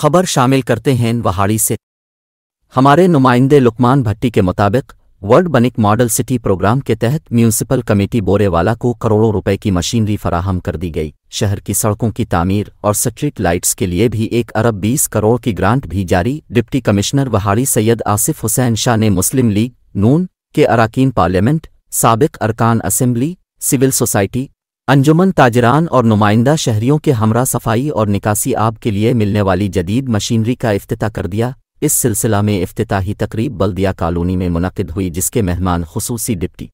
खबर शामिल करते हैं वहाड़ी से हमारे नुमाइंदे लुकमान भट्टी के मुताबिक world bank model city program के तहत म्यूनिसिपल कमेटी बोरेवाला को करोड़ों रुपए की मशीनरी फराहम कर दी गई शहर की सड़कों की तामीर और स्ट्रीट लाइट्स के लिए भी एक अरब बीस करोड़ की ग्रांट भी जारी डिप्टी कमिश्नर वहाड़ी सैयद आसिफ हुसैन शाह ने मुस्लिम लीग नून के अरकान पार्लियामेंट सबक अरकान असम्बली सिविल सोसाइटी अंजुमन ताजरान और नुमाइंदा शहरियों के हमरा सफाई और निकासी आब के लिए मिलने वाली जदीद मशीनरी का अफ्ताह कर दिया इस सिलसिला में अफ्ताही तकरीब बल्दिया कॉलोनी में मुनद हुई जिसके मेहमान खसूसी डिप्टी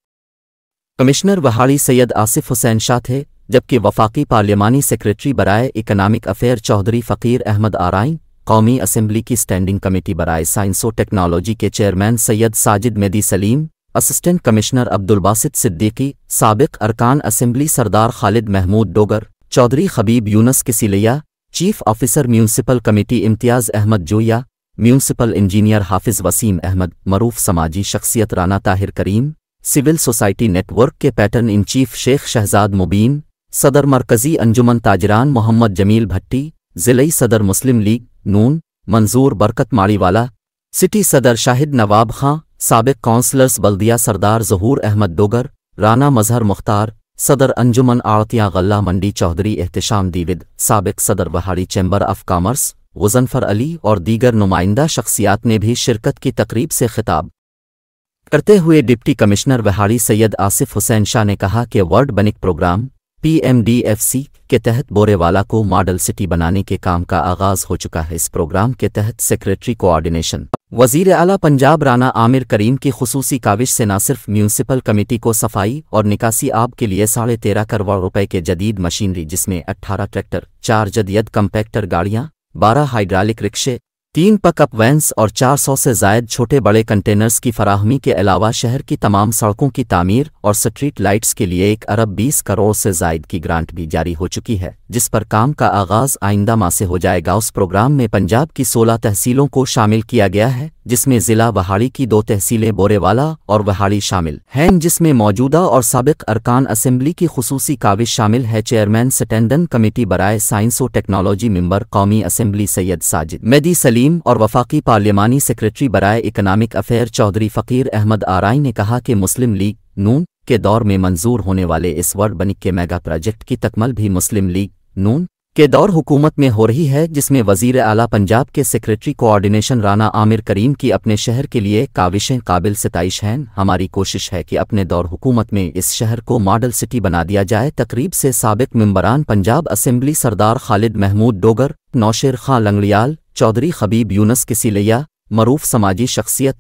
कमिश्नर वहाड़ी सैयद आसिफ हुसैन शाह थे जबकि वफाकी पार्लियामानी सेक्रेटरी बरए इकनॉमिक अफेयर चौधरी फ़कीर अहमद आरइन कौमी असम्बली की स्टैंडिंग कमेटी बरए साइंसो टेक्नोलॉजी के chairman Syed Sajid Mehdi Saleem assistant commissioner Abdul Basit Siddiqui सबक अरकान assembly Sardar Khalid Mahmood Dogar Chaudhry Khabib Yunus Kisilia chief officer municipal committee Imtiaz Ahmed Joya municipal engineer Hafiz Waseem Ahmed मरूफ समाजी शख्सियत Rana Tahir Karim civil society network के patron in chief Sheikh Shahzad Mubeen सदर मरकज़ी अंजुमन ताजरान मोहम्मद जमील भट्टी ज़िलई सदर मुस्लिम लीग नून मंजूर बरकत माड़ीवाला सिटी सदर शाहिद नवाब खां सबक कौंसलर्स बल्दिया सरदार जहूर अहमद डोगर राना मजहर मुख्तार सदर अंजुमन आड़तियाँ गल्ला मंडी चौधरी एहतशाम दीविद सबक सदर बहाड़ी chamber of commerce Ghazanfar Ali और दीगर नुमाइंदा शख्सियात ने भी शिरकत की तकरीब से खिताब करते हुए डिप्टी कमिश्नर बहाड़ी सैयद आसिफ हुसैन शाह ने कहा कि वर्ल्ड बनिक प्रोग्राम पीएमडीएफसी के तहत बोरेवाला को मॉडल सिटी बनाने के काम का आगाज हो चुका है इस प्रोग्राम के तहत सेक्रेटरी कोऑर्डिनेशन वजीर अला पंजाब राना आमिर करीम की खसूसी काविश से न सिर्फ म्यूनसिपल कमेटी को सफाई और निकासी आब के लिए साढ़े तेरह करोड़ रुपए के जदीद मशीनरी जिसमें अट्ठारह ट्रैक्टर चार जदयद कम्पैक्टर गाड़ियाँ बारह हाइड्रालिक रिक्शे तीन पकअप वैंस और 400 से जायद छोटे बड़े कंटेनर्स की फराहमी के अलावा शहर की तमाम सड़कों की तामीर और स्ट्रीट लाइट्स के लिए एक अरब बीस करोड़ से जायद की ग्रांट भी जारी हो चुकी है जिस पर काम का आगाज आइंदा माह से हो जाएगा उस प्रोग्राम में पंजाब की सोलह तहसीलों को शामिल किया गया है जिसमें ज़िला वहाड़ी की दो तहसीलें बोरेवाला और वहाड़ी शामिल हैं जिसमें मौजूदा और सबक अरकान असम्बली की खसूसी काविश शामिल है चेयरमैन स्टेंडन कमेटी बरए साइंस और टेक्नोलॉजी मेंबर कौमी असम्बली सैयद साजिद मेदी सलीम और वफाकी पार्लियामानी सेक्रेटरी बरए इकनॉमिक अफेयर चौधरी फ़कीर अहमद आरई ने कहा कि मुस्लिम लीग नून के दौर में मंजूर होने वाले इस वर्ल्ड बनिक के मेगा प्रोजेक्ट की तकमल भी मुस्लिम लीग नून के दौर हुकूमत में हो रही है जिसमें वजीर आला पंजाब के सेक्रेटरी कोऑर्डिनेशन राना आमिर करीम की अपने शहर के लिए काविशें काबिल सताइश हैं हमारी कोशिश है कि अपने दौर हुकूमत में इस शहर को मॉडल सिटी बना दिया जाए तकरीब से सबक मम्बरान पंजाब असम्बली सरदार खालिद महमूद डोगर नौशेर खां लंगड़ियाल चौधरी खबीब यूनस किसिलैया मरूफ समाजी शख्सियत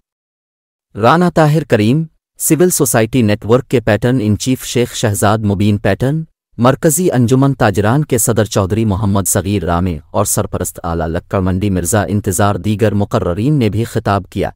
Rana Tahir Karim civil society network के patron in chief Sheikh Shahzad Mubeen patron मरकजी अंजुमन ताजरान के सदर चौधरी मोहम्मद सगीर रामे और सरपरस्त आला लक्कड़ मंडी मिर्जा इंतजार दीगर मुकर्रीन ने भी खिताब किया